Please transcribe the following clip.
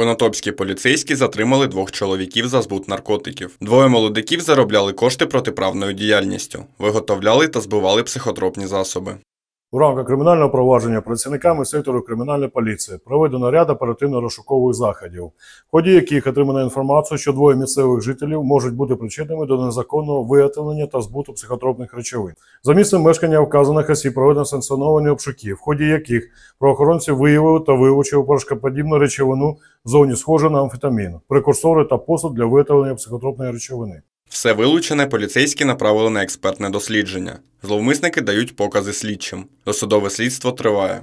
Конотопські поліцейські затримали двох чоловіків за збут наркотиків. Двоє молодиків заробляли кошти протиправною діяльністю, виготовляли та збивали психотропні засоби. У рамках кримінального провадження працівниками сектору кримінальної поліції проведено ряд оперативно-розшукових заходів, в ході яких отримано інформацію, що двоє місцевих жителів можуть бути причетними до незаконного виготовлення та збуту психотропних речовин. За місцем мешкання вказаних осіб проведено санкціоновані обшуки, в ході яких правоохоронці виявили та вилучили порошкоподібну речовину зовні схожу на амфетамін, прекурсори та посуд для виявлення психотропної речовини. Все вилучене поліцейські направили на експертне дослідження. Зловмисники дають покази слідчим. Досудове слідство триває.